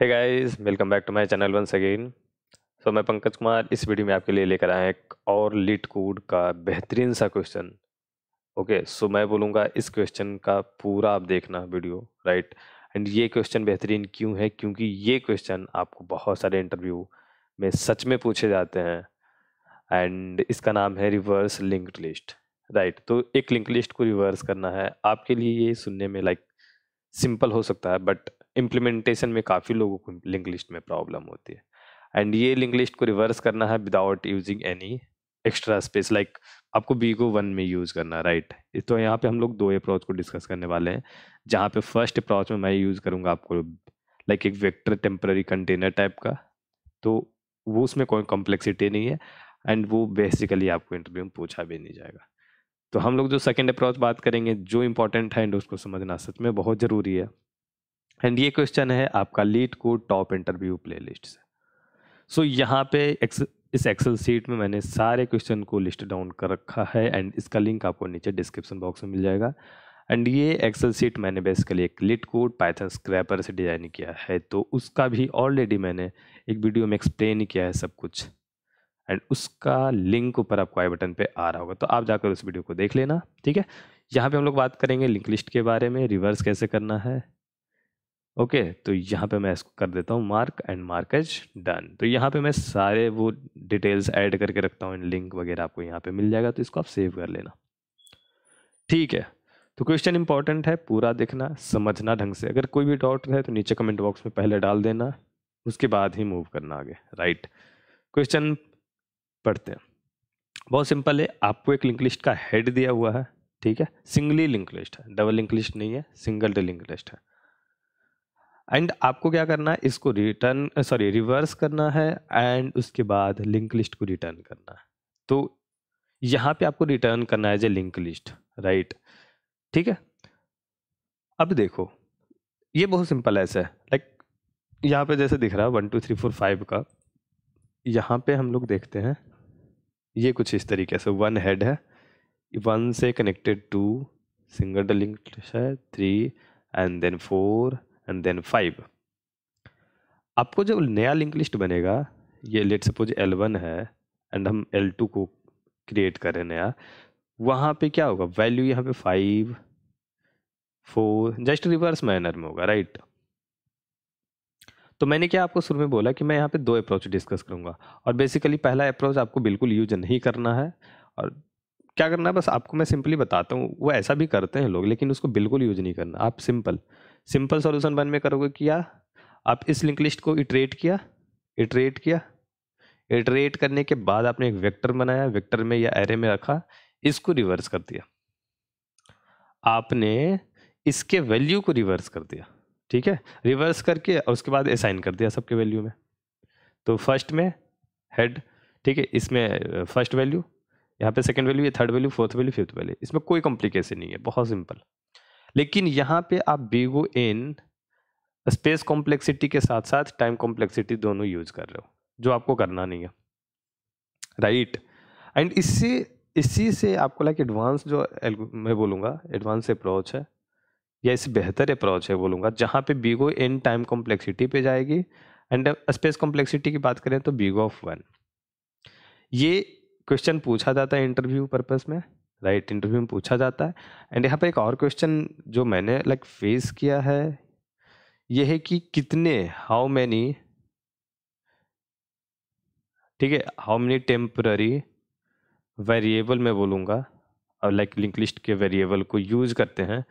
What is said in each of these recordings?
है guys welcome back to my channel once again so मैं पंकज कुमार इस वीडियो में आपके लिए लेकर आया एक और लिट कोड का बेहतरीन सा क्वेश्चन ओके सो मैं बोलूँगा इस क्वेश्चन का पूरा आप देखना वीडियो राइट एंड ये क्वेश्चन बेहतरीन क्यों है क्योंकि ये क्वेश्चन आपको बहुत सारे इंटरव्यू में सच में पूछे जाते हैं एंड इसका नाम है रिवर्स लिंक लिस्ट राइट तो एक लिंक लिस्ट को रिवर्स करना है आपके लिए ये सुनने में लाइक सिंपल हो सकता है बट इम्प्लीमेंटेशन में काफ़ी लोगों को लिंक लिस्ट में प्रॉब्लम होती है एंड ये लिंक लिस्ट को रिवर्स करना है without using any extra space like आपको बी को वन में यूज़ करना राइट right? तो यहाँ पे हम लोग दो अप्रोच को डिस्कस करने वाले हैं जहाँ पे फर्स्ट अप्रोच में मैं यूज़ करूँगा आपको लाइक एक वेक्टर टेम्प्ररी कंटेनर टाइप का तो वो उसमें कोई कॉम्प्लेक्सिटी नहीं है एंड वो बेसिकली आपको इंटरव्यू में पूछा भी नहीं जाएगा तो हम लोग जो सेकेंड अप्रोच बात करेंगे जो इम्पोर्टेंट है एंड उसको समझना सच में बहुत ज़रूरी है एंड ये क्वेश्चन है आपका लीड को टॉप इंटरव्यू प्ले लिस्ट से सो so, यहाँ पे इस एक्सेल सीट में मैंने सारे क्वेश्चन को लिस्ट डाउन कर रखा है एंड इसका लिंक आपको नीचे डिस्क्रिप्शन बॉक्स में मिल जाएगा एंड ये एक्सेल सीट मैंने बेसिकली एक लिट कोड पाइथन स्क्रैपर से डिज़ाइन किया है तो उसका भी ऑलरेडी मैंने एक वीडियो में एक्सप्लेन किया है सब कुछ एंड उसका लिंक ऊपर आपको आई बटन पे आ रहा होगा तो आप जाकर उस वीडियो को देख लेना ठीक है यहाँ पे हम लोग बात करेंगे लिंक लिस्ट के बारे में रिवर्स कैसे करना है ओके तो यहाँ पे मैं इसको कर देता हूँ mark and mark as done तो यहाँ पे मैं सारे वो डिटेल्स ऐड करके रखता हूँ लिंक वगैरह आपको यहाँ पे मिल जाएगा तो इसको आप सेव कर लेना ठीक है तो क्वेश्चन इंपॉर्टेंट है पूरा देखना समझना ढंग से अगर कोई भी डाउट है तो नीचे कमेंट बॉक्स में पहले डाल देना उसके बाद ही मूव करना आगे राइट क्वेश्चन पढ़ते हैं बहुत सिंपल है आपको एक लिंक लिस्ट का हेड दिया हुआ है ठीक है सिंगली लिंक लिस्ट है डबल लिंक लिस्ट नहीं है सिंगल लिंक लिस्ट है एंड आपको क्या करना है इसको रिटर्न सॉरी रिवर्स करना है एंड उसके बाद लिंक लिस्ट को रिटर्न करना है तो यहाँ पे आपको रिटर्न करना है एज लिंक लिस्ट राइट ठीक है अब देखो ये बहुत सिंपल ऐसा है लाइक यहाँ पे जैसे दिख रहा है one two three four five का यहाँ पे हम लोग देखते हैं ये कुछ इस तरीके से वन हेड है वन से कनेक्टेड टू सिंगल लिंक है three and then four and then five आपको जब नया लिंक लिस्ट बनेगा ये लेट सपोज एल वन है एंड हम एल टू को क्रिएट करें नया वहाँ पे क्या होगा वैल्यू यहाँ पे five four just reverse manner में होगा राइट तो मैंने क्या आपको शुरू में बोला कि मैं यहाँ पे दो अप्रोच डिस्कस करूँगा और बेसिकली पहला अप्रोच आपको बिल्कुल यूज नहीं करना है और क्या करना है बस आपको मैं सिंपली बताता हूँ वो ऐसा भी करते हैं लोग लेकिन उसको बिल्कुल यूज नहीं करना आप सिंपल सिंपल सोल्यूशन वन में करोगे कि आप इस लिंक लिस्ट को इटरेट किया इटरेट किया इटरेट करने के बाद आपने एक वेक्टर बनाया वेक्टर में या एरे में रखा इसको रिवर्स कर दिया आपने इसके वैल्यू को रिवर्स कर दिया ठीक है रिवर्स करके और उसके बाद असाइन कर दिया सबके वैल्यू में तो फर्स्ट में हेड ठीक है इसमें फर्स्ट वैल्यू यहाँ पे सेकंड वैल्यू ये third value fourth value fifth value इसमें कोई कॉम्प्लिकेशन नहीं है बहुत सिंपल लेकिन यहाँ पे आप बीगो इन स्पेस कॉम्प्लेक्सिटी के साथ साथ टाइम कॉम्प्लेक्सिटी दोनों यूज कर रहे हो जो आपको करना नहीं है राइट एंड इससे इसी से आपको लाइक एडवांस जो मैं बोलूँगा एडवांस अप्रोच है या इससे बेहतर अप्रोच है बोलूँगा जहाँ पे बीगो इन टाइम कॉम्प्लेक्सिटी पे जाएगी एंड स्पेस कॉम्प्लेक्सिटी की बात करें तो बीगो ऑफ वन ये क्वेश्चन पूछा जाता है इंटरव्यू पर्पस में राइट right, इंटरव्यू में पूछा जाता है एंड यहाँ पे एक और क्वेश्चन जो मैंने लाइक like, फेस किया है ये है कि कितने हाउ मैनी ठीक है हाउ मैनी टेम्प्ररी वेरिएबल मैं बोलूँगा और लाइक लिंक लिस्ट के वेरिएबल को यूज़ करते हैं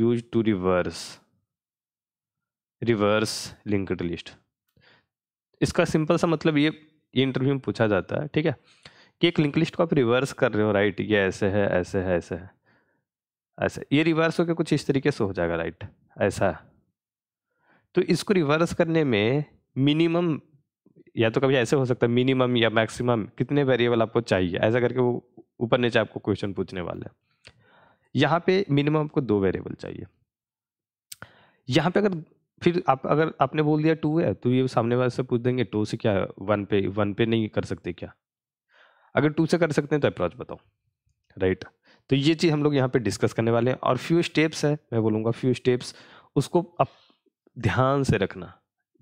used to reverse reverse linked list इसका सिंपल सा मतलब ये ये इंटरव्यू में पूछा जाता है ठीक है कि एक लिंक लिस्ट को आप रिवर्स कर रहे हो राइट ये ऐसे है ऐसे है ऐसे है ऐसे ये रिवर्स होकर कुछ इस तरीके से हो जाएगा राइट ऐसा तो इसको रिवर्स करने में मिनिमम या तो कभी ऐसे हो सकता है मिनिमम या मैक्सिमम कितने वेरिएबल आपको चाहिए ऐसा करके वो ऊपर नीचे आपको क्वेश्चन पूछने वाले हैं यहाँ पे मिनिमम आपको दो वेरिएबल चाहिए यहाँ पे अगर फिर आप अगर आपने बोल दिया टू है तो ये सामने वाले से पूछ देंगे टू से क्या है वन पे वन पे नहीं कर सकते क्या अगर टू से कर सकते हैं तो अप्रोच बताओ राइट तो ये चीज़ हम लोग यहाँ पे डिस्कस करने वाले हैं और फ्यू स्टेप्स है मैं बोलूँगा फ्यू स्टेप्स उसको आप ध्यान से रखना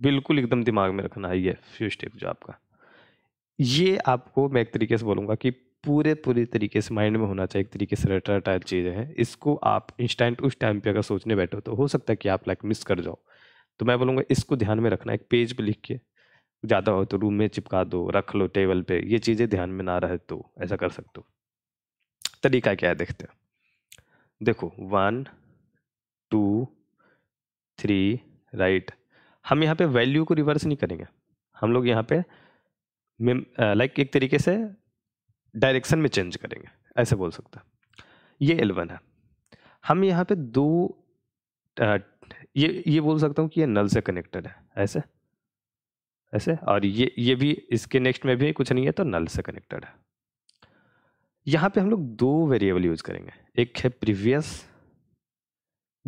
बिल्कुल एकदम दिमाग में रखना है ये फ्यू स्टेप जो आपका ये आपको मैं एक तरीके से बोलूँगा कि पूरे पूरे तरीके से माइंड में होना चाहिए एक तरीके से रटा टाइप चीज़ें हैं इसको आप इंस्टेंट उस टाइम पे अगर सोचने बैठो तो हो सकता है कि आप लाइक मिस कर जाओ तो मैं बोलूँगा इसको ध्यान में रखना एक पेज पे लिख के ज़्यादा हो तो रूम में चिपका दो रख लो टेबल पे ये चीज़ें ध्यान में ना रहे तो ऐसा कर सकते हो तरीका क्या है देखते हैं देखो वन टू थ्री राइट हम यहाँ पे वैल्यू को रिवर्स नहीं करेंगे हम लोग यहाँ पे लाइक एक तरीके से डायरेक्शन में चेंज करेंगे ऐसे बोल सकते हैं ये एल वन है हम यहाँ पे दो आ, ये ये बोल सकता हूँ कि ये नल से कनेक्टेड है ऐसे ऐसे और ये ये भी इसके नेक्स्ट में भी कुछ नहीं है तो नल से कनेक्टेड है यहाँ पे हम लोग दो वेरिएबल यूज करेंगे एक है प्रीवियस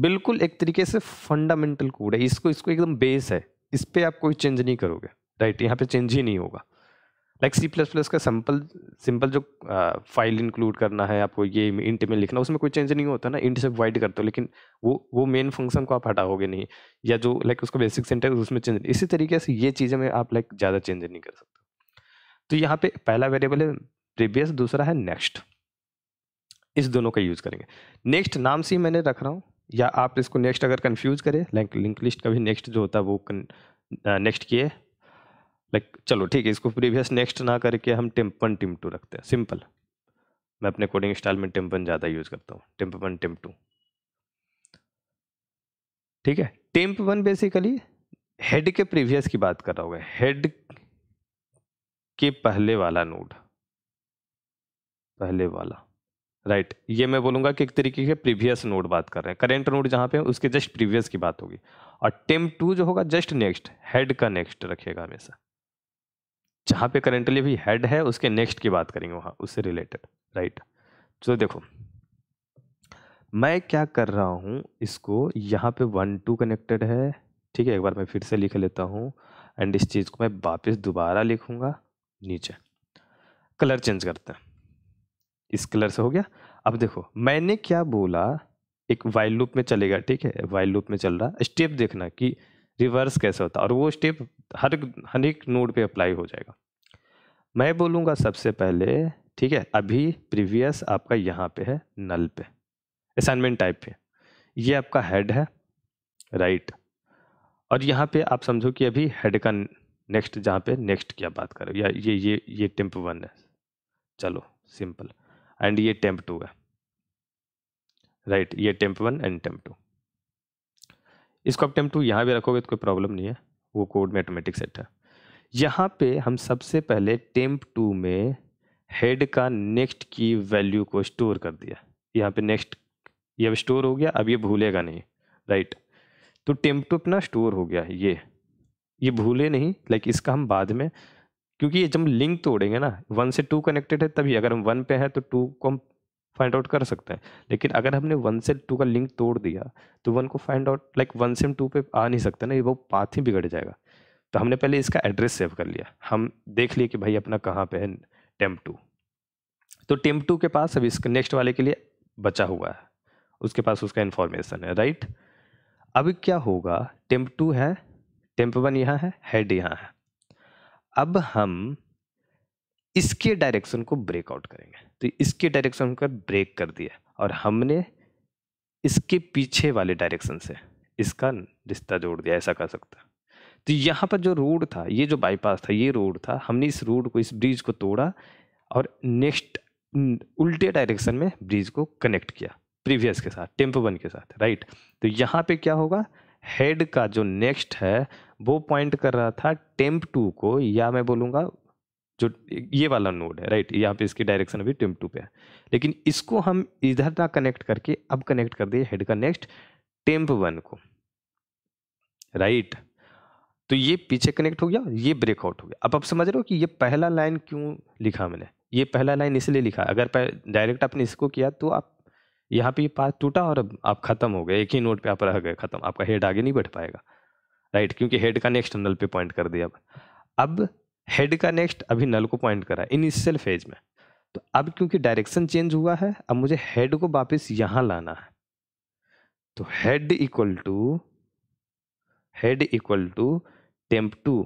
बिल्कुल एक तरीके से फंडामेंटल कोड है इसको इसको एकदम बेस है इस पर आप कोई चेंज नहीं करोगे राइट यहाँ पे चेंज ही नहीं होगा लाइक सी प्लस प्लस का सिंपल सिंपल जो फाइल इंक्लूड करना है आपको ये इंट में लिखना उसमें कोई चेंज नहीं होता ना इंट से वाइड करते हो लेकिन वो वो मेन फंक्शन को आप हटाओगे नहीं या जो लाइक उसको बेसिक सेंटेंस उसमें चेंज इसी तरीके से ये चीज़ें में आप लाइक ज़्यादा चेंज नहीं कर सकते तो यहाँ पे पहला वेरिएबल है प्रीवियस दूसरा है नेक्स्ट इस दोनों का यूज़ करेंगे नेक्स्ट नाम से ही मैंने रख रहा हूँ या आप इसको नेक्स्ट अगर कन्फ्यूज़ करें लाइक लिंक लिस्ट का भी नेक्स्ट जो होता है वो नेक्स्ट किए लाइक चलो ठीक है इसको प्रीवियस नेक्स्ट ना करके हम वन टिम टू रखते हैं सिंपल मैं अपने कोडिंग स्टाइल में वन ज़्यादा यूज़ करता हूँ वन टिम टू ठीक है टेम्प वन बेसिकली हेड के प्रीवियस की बात कर रहा होगा हेड के पहले वाला नोड पहले वाला राइट right. ये मैं बोलूंगा कि एक तरीके के प्रीवियस नोड बात कर रहे हैं करेंट नोड जहां पे उसके जस्ट प्रीवियस की बात होगी और टेम टू जो होगा जस्ट नेक्स्ट हेड का नेक्स्ट रखेगा हमेशा जहाँ पे करेंटली भी हेड है उसके नेक्स्ट की बात करेंगे वहाँ उससे रिलेटेड राइट तो देखो मैं क्या कर रहा हूँ इसको यहाँ पे वन टू कनेक्टेड है ठीक है एक बार मैं फिर से लिख लेता हूँ एंड इस चीज़ को मैं वापस दोबारा लिखूँगा नीचे कलर चेंज करते हैं इस कलर से हो गया अब देखो मैंने क्या बोला एक वाइल लूप में चलेगा ठीक है वाइल लूप में चल रहा स्टेप देखना कि रिवर्स कैसे होता है और वो स्टेप हर हर एक नोड पे अप्लाई हो जाएगा मैं बोलूँगा सबसे पहले ठीक है अभी प्रीवियस आपका यहाँ पे है नल पे असाइनमेंट टाइप पे ये आपका हेड है राइट और यहाँ पे आप समझो कि अभी हेड का नेक्स्ट जहाँ पे नेक्स्ट की आप बात करो या ये ये ये टेम्प वन है चलो सिंपल एंड ये टेम्प टू है राइट ये temp one and temp two इसको आप टेम टू यहाँ भी रखोगे तो कोई प्रॉब्लम नहीं है वो कोड में ऑटोमेटिक सेट है यहाँ पे हम सबसे पहले टेम्प टू में हेड का नेक्स्ट की वैल्यू को स्टोर कर दिया यहाँ पे नेक्स्ट ये अब स्टोर हो गया अब ये भूलेगा नहीं राइट तो टेम्प टू अपना स्टोर हो गया ये ये भूले नहीं लाइक इसका हम बाद में क्योंकि ये जब लिंक तोड़ेंगे ना वन से टू कनेक्टेड है तभी अगर हम वन पे हैं तो टू को हम फाइंड आउट कर सकते हैं लेकिन अगर हमने वन से टू का लिंक तोड़ दिया तो वन को फाइंड आउट लाइक वन से टू पे आ नहीं सकते ना ये वो पाथ ही बिगड़ जाएगा तो हमने पहले इसका एड्रेस सेव कर लिया हम देख लिए कि भाई अपना कहाँ पे है टेम्प टू तो टेम्प टू के पास अब इसके नेक्स्ट वाले के लिए बचा हुआ है उसके पास उसका इन्फॉर्मेशन है राइट अब क्या होगा टेम्प टू है टेम्प वन यहाँ है हेड यहाँ है अब हम इसके डायरेक्शन को ब्रेकआउट करेंगे तो इसके डायरेक्शन का ब्रेक कर दिया और हमने इसके पीछे वाले डायरेक्शन से इसका रिश्ता जोड़ दिया ऐसा कर सकता तो यहाँ पर जो रोड था ये जो बाईपास था ये रोड था हमने इस रोड को इस ब्रिज को तोड़ा और नेक्स्ट उल्टे डायरेक्शन में ब्रिज को कनेक्ट किया प्रीवियस के साथ टेम्पो वन के साथ राइट तो यहाँ पे क्या होगा हेड का जो नेक्स्ट है वो पॉइंट कर रहा था टेम्प टू को या मैं बोलूँगा जो ये वाला नोड है राइट यहाँ पे इसकी डायरेक्शन अभी टिम टू पे है लेकिन इसको हम इधर ना कनेक्ट करके अब कनेक्ट कर दिए हेड का नेक्स्ट टेम्प वन को राइट तो ये पीछे कनेक्ट हो गया ये ब्रेकआउट हो गया अब आप समझ रहे हो कि ये पहला लाइन क्यों लिखा मैंने ये पहला लाइन इसलिए लिखा अगर डायरेक्ट आपने इसको किया तो आप यहाँ पे पास टूटा और अब आप खत्म हो गए एक ही नोट पे आप रह गए खत्म आपका हेड आगे नहीं बढ़ पाएगा राइट क्योंकि हेड का नेक्स्ट नल पे पॉइंट कर दिया अब हेड का नेक्स्ट अभी नल को पॉइंट करा इनिशियल फेज में तो अब क्योंकि डायरेक्शन चेंज हुआ है अब मुझे हेड को वापस यहाँ लाना है तो head equal to head equal to temp two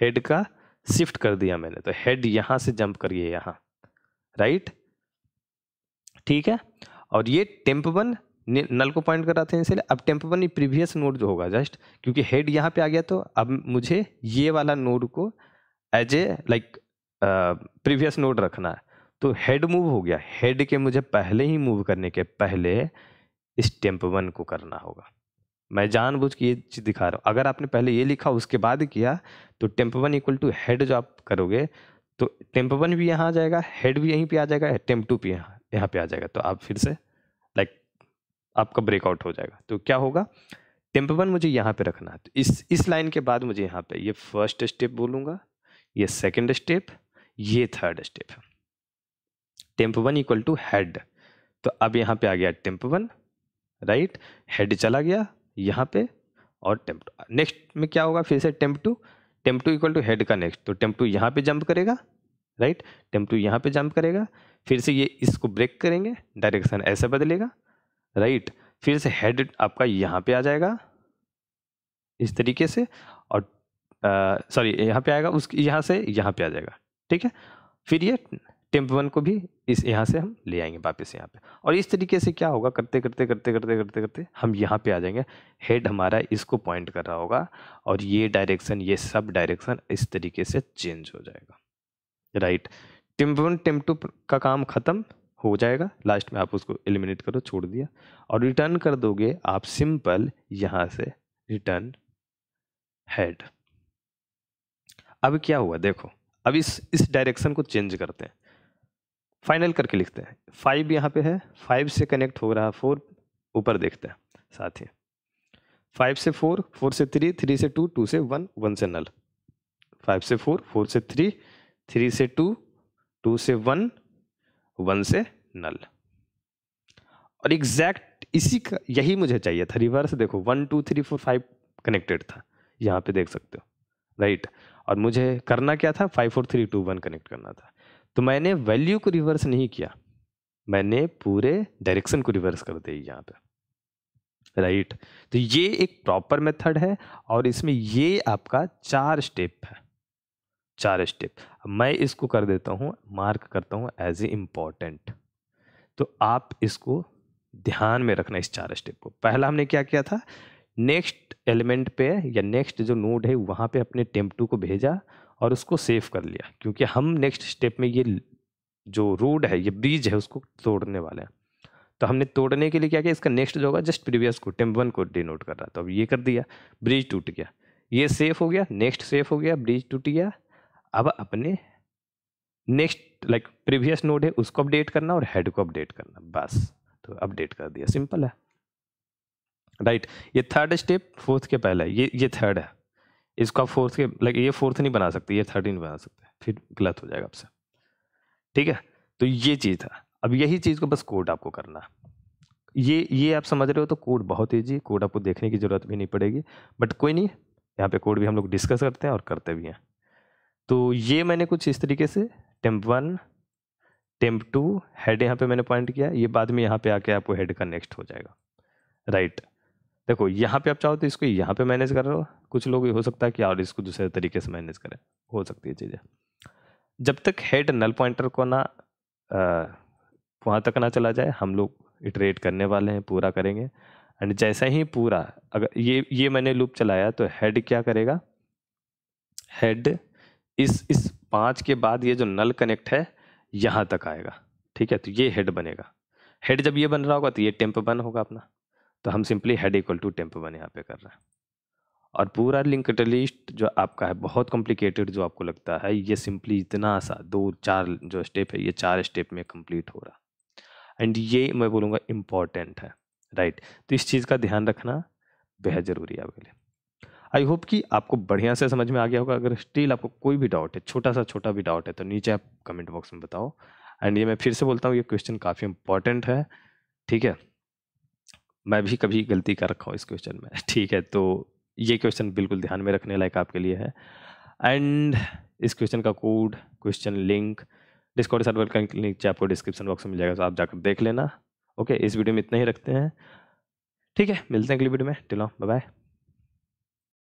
head का शिफ्ट कर दिया मैंने तो हेड यहाँ से जंप करिए यहाँ राइट ठीक है और ये टेम्प वन नल को पॉइंट कराते हैं इसलिए अब टेम्पो बनी प्रीवियस नोड जो होगा जस्ट क्योंकि हेड यहाँ पे आ गया तो अब मुझे ये वाला नोड को as a like previous node रखना है तो हेड मूव हो गया हेड के मुझे पहले ही मूव करने के पहले इस टेम्प वन को करना होगा मैं जानबूझ के ये चीज़ दिखा रहा हूँ अगर आपने पहले ये लिखा उसके बाद किया तो temp one equal to head जो आप करोगे तो टेम्प वन भी यहाँ आ जाएगा हेड भी यहीं पे आ जाएगा टेम्प टू भी यहाँ यहाँ पे आ जाएगा तो आप फिर से आपका ब्रेकआउट हो जाएगा तो क्या होगा वन मुझे यहाँ पे रखना है तो इस इस लाइन के बाद मुझे यहाँ पे ये फर्स्ट स्टेप बोलूँगा ये सेकेंड स्टेप ये थर्ड स्टेप है temp one equal to head तो अब यहाँ पे आ गया टेम्प वन राइट हेड चला गया यहाँ पे और टेम्प टू नेक्स्ट में क्या होगा फिर से temp two temp two equal to head का नेक्स्ट तो टेम्प टू यहाँ पर जंप करेगा राइट टेम्प टू यहाँ पर जंप करेगा फिर से ये इसको ब्रेक करेंगे डायरेक्शन ऐसे बदलेगा राइट फिर से हेड आपका यहाँ पे आ जाएगा इस तरीके से और सॉरी यहाँ पे आएगा उस यहाँ से यहाँ पे आ जाएगा ठीक है फिर ये टेम्प वन को भी इस यहाँ से हम ले आएंगे वापस यहाँ पे और इस तरीके से क्या होगा करते करते करते करते करते करते हम यहाँ पे आ जाएंगे हेड हमारा इसको पॉइंट कर रहा होगा और ये डायरेक्शन ये सब डायरेक्शन इस तरीके से चेंज हो जाएगा right temp one temp two का काम ख़त्म हो जाएगा लास्ट में आप उसको एलिमिनेट करो छोड़ दिया और रिटर्न कर दोगे आप सिंपल यहाँ से रिटर्न हेड अब क्या हुआ देखो अब इस इस डायरेक्शन को चेंज करते हैं फाइनल करके लिखते हैं फाइव यहाँ पे है फाइव से कनेक्ट हो रहा है फोर ऊपर देखते हैं साथ ही फाइव से फोर फोर से थ्री थ्री से टू टू से वन वन से नल फाइव से फोर फोर से थ्री थ्री से टू टू से वन वन से नल और एग्जैक्ट इसी का यही मुझे चाहिए था रिवर्स देखो one two three four five connected था यहाँ पे देख सकते हो राइट और मुझे करना क्या था five four three two one connect करना था तो मैंने वैल्यू को रिवर्स नहीं किया मैंने पूरे डायरेक्शन को रिवर्स कर दी यहाँ पे राइट तो ये एक प्रॉपर मेथड है और इसमें ये आपका चार स्टेप है चार स्टेप अब मैं इसको कर देता हूँ मार्क करता हूँ एज ए इम्पॉर्टेंट तो आप इसको ध्यान में रखना इस चार स्टेप को पहला हमने क्या किया था नेक्स्ट एलिमेंट पे या नेक्स्ट जो नोड है वहाँ पे अपने टेम्प टू को भेजा और उसको सेव कर लिया क्योंकि हम नेक्स्ट स्टेप में ये जो रोड है ये ब्रिज है उसको तोड़ने वाले हैं तो हमने तोड़ने के लिए क्या किया इसका नेक्स्ट जो होगा जस्ट प्रीवियस को टेम्प वन को डिनोट कर रहा था अब ये कर दिया ब्रिज टूट गया ये सेफ हो गया नेक्स्ट सेफ हो गया ब्रिज टूट गया अब अपने नेक्स्ट लाइक प्रीवियस नोड है उसको अपडेट करना और हेड को अपडेट करना बस तो अपडेट कर दिया सिंपल है राइट right. ये थर्ड स्टेप फोर्थ के पहले ये ये थर्ड है इसको आप फोर्थ के लाइक ये फोर्थ नहीं बना सकते ये थर्ड ही नहीं बना सकते फिर गलत हो जाएगा आपसे ठीक है तो ये चीज़ था अब यही चीज़ को बस कोड आपको करना है ये ये आप समझ रहे हो तो कोड बहुत ईजी है कोड आपको देखने की ज़रूरत भी नहीं पड़ेगी बट कोई नहीं यहाँ पे कोड भी हम लोग डिस्कस करते हैं और करते भी हैं तो ये मैंने कुछ इस तरीके से temp one temp two head यहाँ पे मैंने पॉइंट किया ये बाद में यहाँ पे आके आपको हेड का नेक्स्ट हो जाएगा राइट right. देखो यहाँ पे आप चाहो तो इसको यहाँ पे मैनेज कर रहे हो कुछ लोग हो सकता है कि और इसको दूसरे तरीके से मैनेज करें हो सकती है चीज़ें जब तक हेड नल पॉइंटर को ना वहाँ तक ना चला जाए हम लोग इटरेट करने वाले हैं पूरा करेंगे एंड जैसा ही पूरा अगर ये ये मैंने लूप चलाया तो हेड क्या करेगा हेड इस इस पाँच के बाद ये जो नल कनेक्ट है यहाँ तक आएगा ठीक है तो ये हेड बनेगा हेड जब ये बन रहा होगा तो ये टेम्प बन होगा अपना तो हम simply head equal to temp one यहाँ पे कर रहे हैं और पूरा लिंकड लिस्ट जो आपका है बहुत कॉम्प्लिकेटेड जो आपको लगता है ये सिंपली इतना सा दो चार जो स्टेप है ये चार स्टेप में कंप्लीट हो रहा एंड ये मैं बोलूँगा इम्पॉर्टेंट है राइट तो इस चीज़ का ध्यान रखना बेहद ज़रूरी है आपके लिए आई होप कि आपको बढ़िया से समझ में आ गया होगा अगर स्टिल आपको कोई भी डाउट है छोटा सा छोटा भी डाउट है तो नीचे आप कमेंट बॉक्स में बताओ एंड ये मैं फिर से बोलता हूँ ये क्वेश्चन काफ़ी इंपॉर्टेंट है ठीक है मैं भी कभी गलती कर रखा हूँ इस क्वेश्चन में ठीक है तो ये क्वेश्चन बिल्कुल ध्यान में रखने लायक आपके लिए है एंड इस क्वेश्चन का code question link discord server का लिंक आपको डिस्क्रिप्शन बॉक्स में मिल जाएगा तो आप जाकर देख लेना ओके इस वीडियो में इतना ही रखते हैं ठीक है मिलते हैं अगली वीडियो में टिलो बाय बाय